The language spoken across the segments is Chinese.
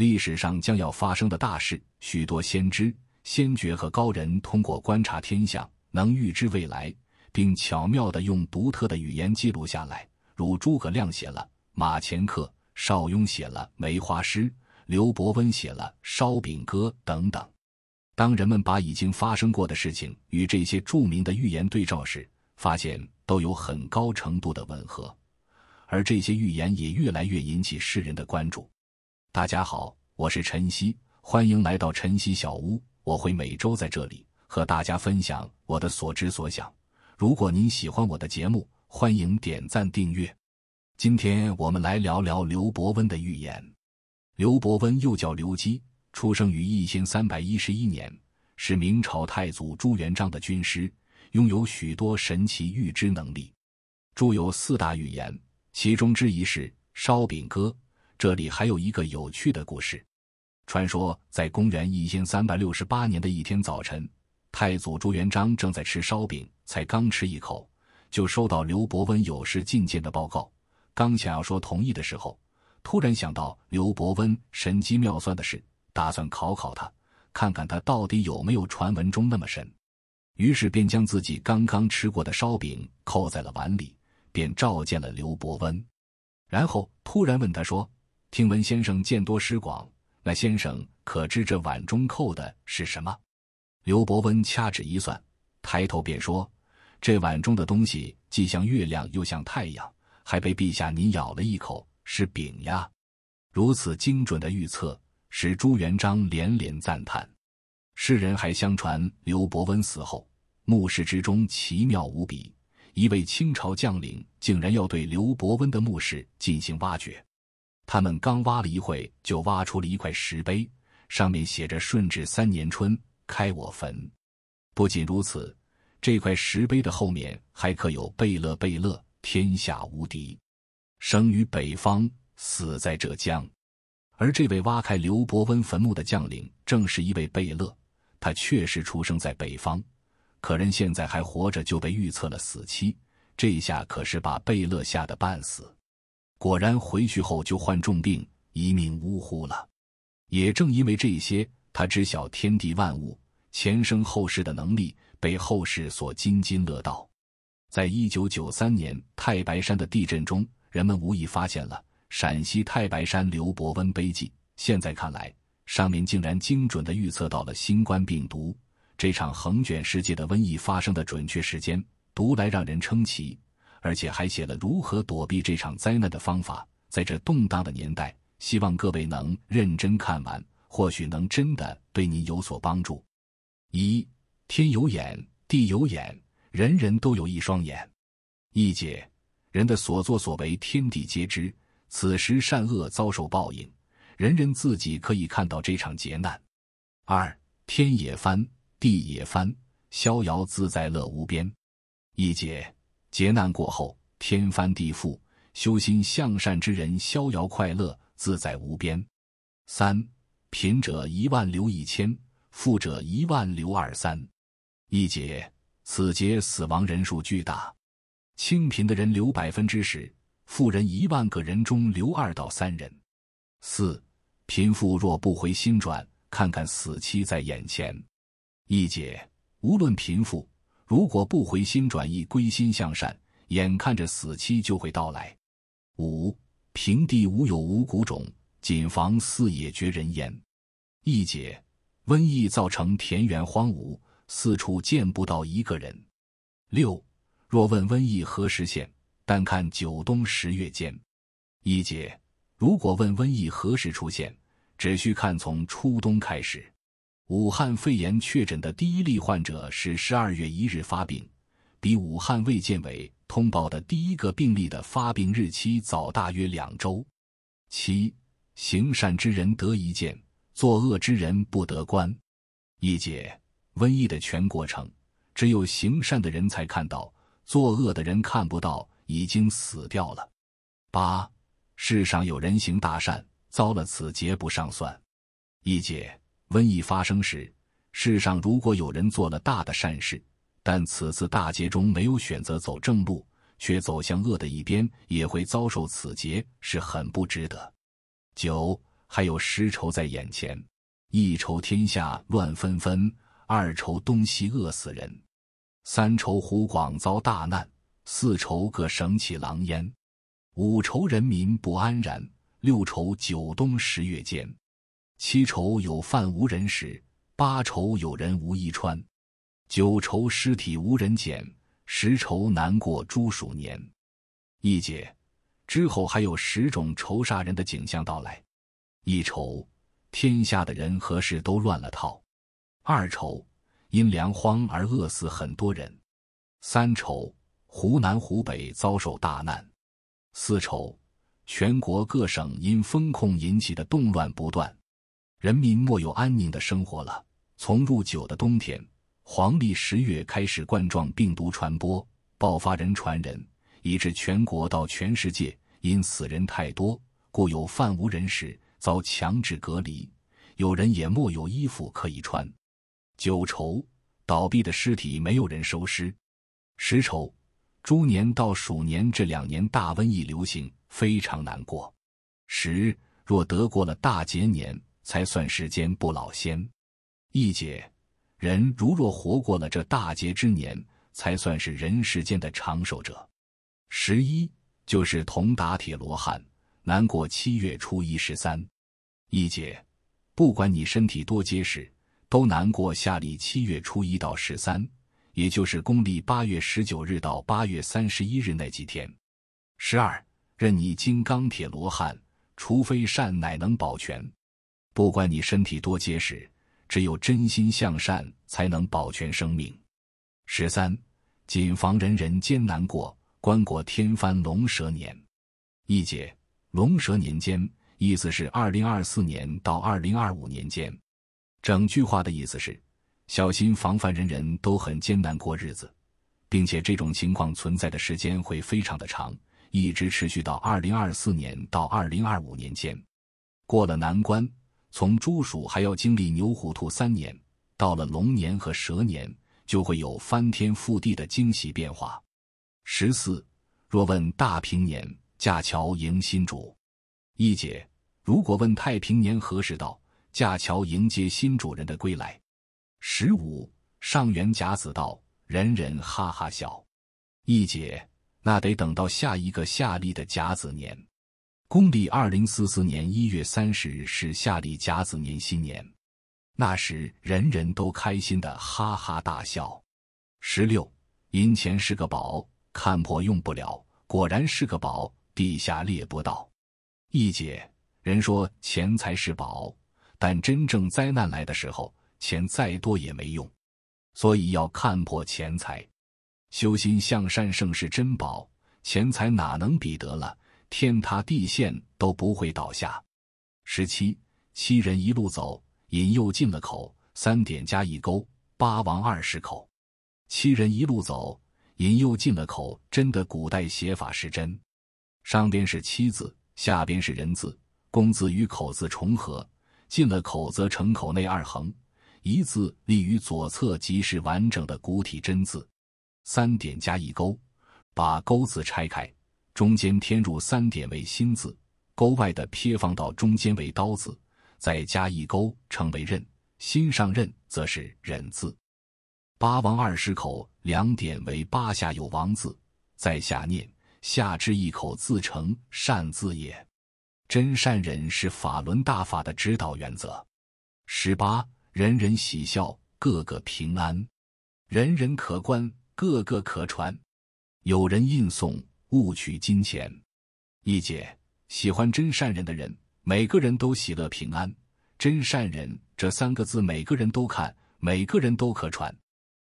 历史上将要发生的大事，许多先知、先觉和高人通过观察天象，能预知未来，并巧妙地用独特的语言记录下来，如诸葛亮写了《马前课》，邵雍写了《梅花诗》，刘伯温写了《烧饼歌》等等。当人们把已经发生过的事情与这些著名的预言对照时，发现都有很高程度的吻合，而这些预言也越来越引起世人的关注。大家好，我是晨曦，欢迎来到晨曦小屋。我会每周在这里和大家分享我的所知所想。如果您喜欢我的节目，欢迎点赞订阅。今天我们来聊聊刘伯温的预言。刘伯温又叫刘基，出生于一千三百一十一年，是明朝太祖朱元璋的军师，拥有许多神奇预知能力，著有四大预言，其中之一是烧饼歌。这里还有一个有趣的故事，传说在公元一千三百六十八年的一天早晨，太祖朱元璋正在吃烧饼，才刚吃一口，就收到刘伯温有事觐见的报告。刚想要说同意的时候，突然想到刘伯温神机妙算的事，打算考考他，看看他到底有没有传闻中那么神。于是便将自己刚刚吃过的烧饼扣在了碗里，便召见了刘伯温，然后突然问他说。听闻先生见多识广，那先生可知这碗中扣的是什么？刘伯温掐指一算，抬头便说：“这碗中的东西既像月亮，又像太阳，还被陛下您咬了一口，是饼呀！”如此精准的预测，使朱元璋连连赞叹。世人还相传，刘伯温死后墓室之中奇妙无比，一位清朝将领竟然要对刘伯温的墓室进行挖掘。他们刚挖了一会，就挖出了一块石碑，上面写着“顺治三年春开我坟”。不仅如此，这块石碑的后面还刻有“贝勒贝勒，天下无敌，生于北方，死在浙江”。而这位挖开刘伯温坟墓的将领，正是一位贝勒。他确实出生在北方，可人现在还活着就被预测了死期，这下可是把贝勒吓得半死。果然回去后就患重病，一命呜呼了。也正因为这些，他知晓天地万物、前生后世的能力，被后世所津津乐道。在一九九三年太白山的地震中，人们无意发现了陕西太白山刘伯温碑记。现在看来，上面竟然精准地预测到了新冠病毒这场横卷世界的瘟疫发生的准确时间，读来让人称奇。而且还写了如何躲避这场灾难的方法。在这动荡的年代，希望各位能认真看完，或许能真的对您有所帮助。一天有眼，地有眼，人人都有一双眼。一解，人的所作所为，天地皆知。此时善恶遭受报应，人人自己可以看到这场劫难。二天也翻，地也翻，逍遥自在乐无边。一解。劫难过后，天翻地覆，修心向善之人逍遥快乐，自在无边。三贫者一万留一千，富者一万留二三。一劫，此劫死亡人数巨大，清贫的人留百分之十，富人一万个人中留二到三人。四贫富若不回心转，看看死期在眼前。一劫，无论贫富。如果不回心转意、归心向善，眼看着死期就会到来。五平地无有五谷种，谨防四野绝人烟。一解瘟疫造成田园荒芜，四处见不到一个人。六若问瘟疫何时现，但看九冬十月间。一解如果问瘟疫何时出现，只需看从初冬开始。武汉肺炎确诊的第一例患者是十二月一日发病，比武汉卫健委通报的第一个病例的发病日期早大约两周。七，行善之人得一见，作恶之人不得官。一解，瘟疫的全过程，只有行善的人才看到，作恶的人看不到，已经死掉了。八，世上有人行大善，遭了此劫不上算。一解。瘟疫发生时，世上如果有人做了大的善事，但此次大劫中没有选择走正路，却走向恶的一边，也会遭受此劫，是很不值得。九，还有十愁在眼前：一愁天下乱纷纷，二愁东西饿死人，三愁湖广遭大难，四愁各省起狼烟，五愁人民不安然，六愁九冬十月间。七愁有饭无人食，八愁有人无衣穿，九愁尸体无人捡，十愁难过猪鼠年。一解之后，还有十种愁杀人的景象到来：一愁天下的人和事都乱了套；二愁因粮荒而饿死很多人；三愁湖南湖北遭受大难；四愁全国各省因风控引起的动乱不断。人民莫有安宁的生活了。从入九的冬天，黄历十月开始，冠状病毒传播爆发，人传人，以致全国到全世界，因死人太多，故有犯无人时遭强制隔离，有人也莫有衣服可以穿。九愁，倒闭的尸体没有人收尸。十愁，猪年到鼠年这两年大瘟疫流行，非常难过。十若得过了大劫年。才算世间不老仙，一解，人如若活过了这大劫之年，才算是人世间的长寿者。十一就是铜打铁罗汉，难过七月初一十三。一解，不管你身体多结实，都难过夏历七月初一到十三，也就是公历八月十九日到八月三十一日那几天。十二，任你金刚铁罗汉，除非善乃能保全。不管你身体多结实，只有真心向善，才能保全生命。十三，谨防人人艰难过，关过天翻龙蛇年。一解：龙蛇年间，意思是二零二四年到二零二五年间。整句话的意思是，小心防范，人人都很艰难过日子，并且这种情况存在的时间会非常的长，一直持续到二零二四年到二零二五年间。过了难关。从猪鼠还要经历牛虎兔三年，到了龙年和蛇年，就会有翻天覆地的惊喜变化。十四，若问大平年，架桥迎新主。一姐，如果问太平年何时到，架桥迎接新主人的归来。十五，上元甲子到，人人哈哈笑。一姐，那得等到下一个夏历的甲子年。公历二零四四年一月三十日是夏历甲子年新年，那时人人都开心的哈哈大笑。十六，银钱是个宝，看破用不了，果然是个宝。地下裂不道，一解，人说钱财是宝，但真正灾难来的时候，钱再多也没用，所以要看破钱财，修心向善，盛世珍宝，钱财哪能比得了？天塌地陷都不会倒下。十七七人一路走，引诱进了口，三点加一勾，八王二十口。七人一路走，引诱进了口，真的古代写法是真。上边是七字，下边是人字，工字与口字重合，进了口则成口内二横，一字立于左侧，即是完整的古体真字。三点加一勾，把钩字拆开。中间添入三点为心字，勾外的撇放到中间为刀字，再加一勾称为刃，心上刃则是忍字。八王二十口两点为八下有王字，在下念下至一口自成善字也。真善忍是法轮大法的指导原则。十八，人人喜笑，个个平安，人人可观，个个可传。有人印诵。勿取金钱，一姐喜欢真善人的人，每个人都喜乐平安。真善人这三个字，每个人都看，每个人都可传。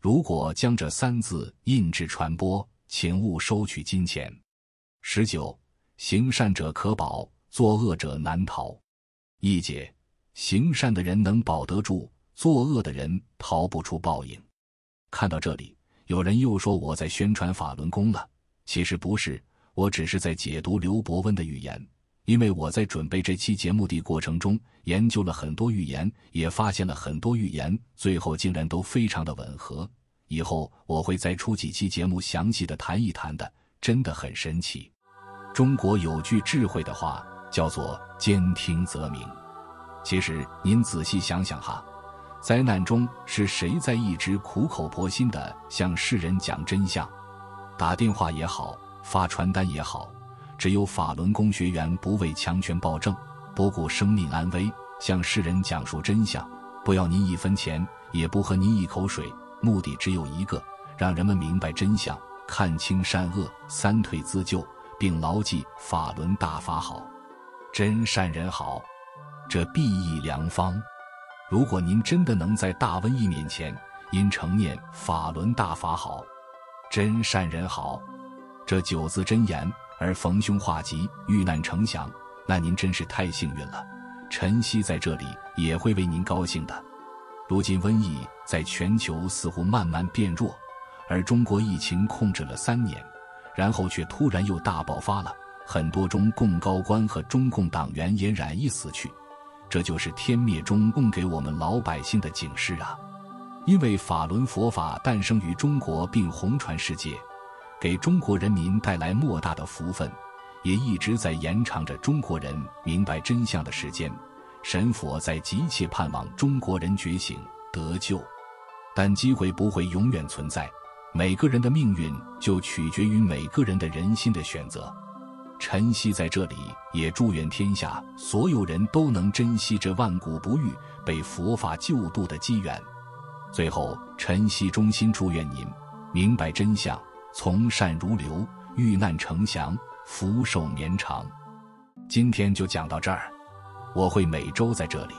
如果将这三字印制传播，请勿收取金钱。十九，行善者可保，作恶者难逃。一姐，行善的人能保得住，作恶的人逃不出报应。看到这里，有人又说我在宣传法轮功了。其实不是，我只是在解读刘伯温的预言，因为我在准备这期节目的过程中研究了很多预言，也发现了很多预言，最后竟然都非常的吻合。以后我会再出几期节目，详细的谈一谈的，真的很神奇。中国有句智慧的话叫做“兼听则明”，其实您仔细想想哈，灾难中是谁在一直苦口婆心的向世人讲真相？打电话也好，发传单也好，只有法轮功学员不畏强权暴政，不顾生命安危，向世人讲述真相，不要您一分钱，也不喝您一口水，目的只有一个：让人们明白真相，看清善恶，三退自救，并牢记法轮大法好，真善人好，这必益良方。如果您真的能在大瘟疫面前，因成念法轮大法好。真善人好，这九字真言，而逢凶化吉，遇难成祥。那您真是太幸运了，晨曦在这里也会为您高兴的。如今瘟疫在全球似乎慢慢变弱，而中国疫情控制了三年，然后却突然又大爆发了，很多中共高官和中共党员也染疫死去，这就是天灭中共给我们老百姓的警示啊！因为法轮佛法诞生于中国并红传世界，给中国人民带来莫大的福分，也一直在延长着中国人明白真相的时间。神佛在急切盼望中国人觉醒得救，但机会不会永远存在。每个人的命运就取决于每个人的人心的选择。晨曦在这里也祝愿天下所有人都能珍惜这万古不遇被佛法救度的机缘。最后，晨曦衷心祝愿您明白真相，从善如流，遇难成祥，福寿绵长。今天就讲到这儿，我会每周在这里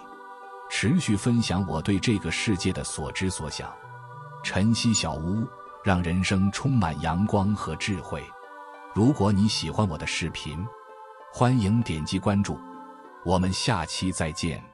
持续分享我对这个世界的所知所想。晨曦小屋，让人生充满阳光和智慧。如果你喜欢我的视频，欢迎点击关注。我们下期再见。